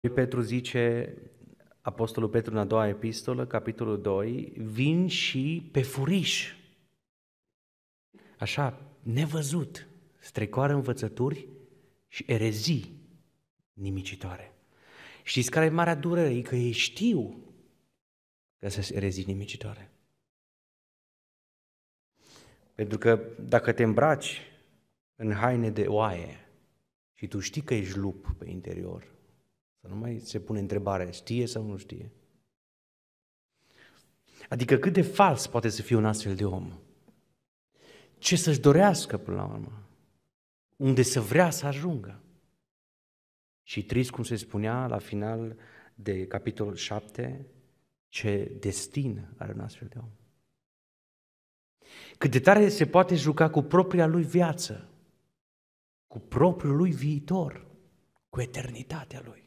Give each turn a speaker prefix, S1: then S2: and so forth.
S1: Și Petru zice, Apostolul Petru în a doua epistolă, capitolul 2, vin și pe furiș. Așa, nevăzut, strecoară învățături și erezii nimicitoare. Știți care e marea durere? E că ei știu că sunt erezii nimicitoare. Pentru că dacă te îmbraci în haine de oaie și tu știi că ești lup pe interior, nu mai se pune întrebarea, știe sau nu știe. Adică cât de fals poate să fie un astfel de om. Ce să-și dorească până la urmă. Unde să vrea să ajungă. Și trist, cum se spunea la final de capitolul 7, ce destin are un astfel de om. Cât de tare se poate juca cu propria lui viață, cu propriul lui viitor, cu eternitatea lui.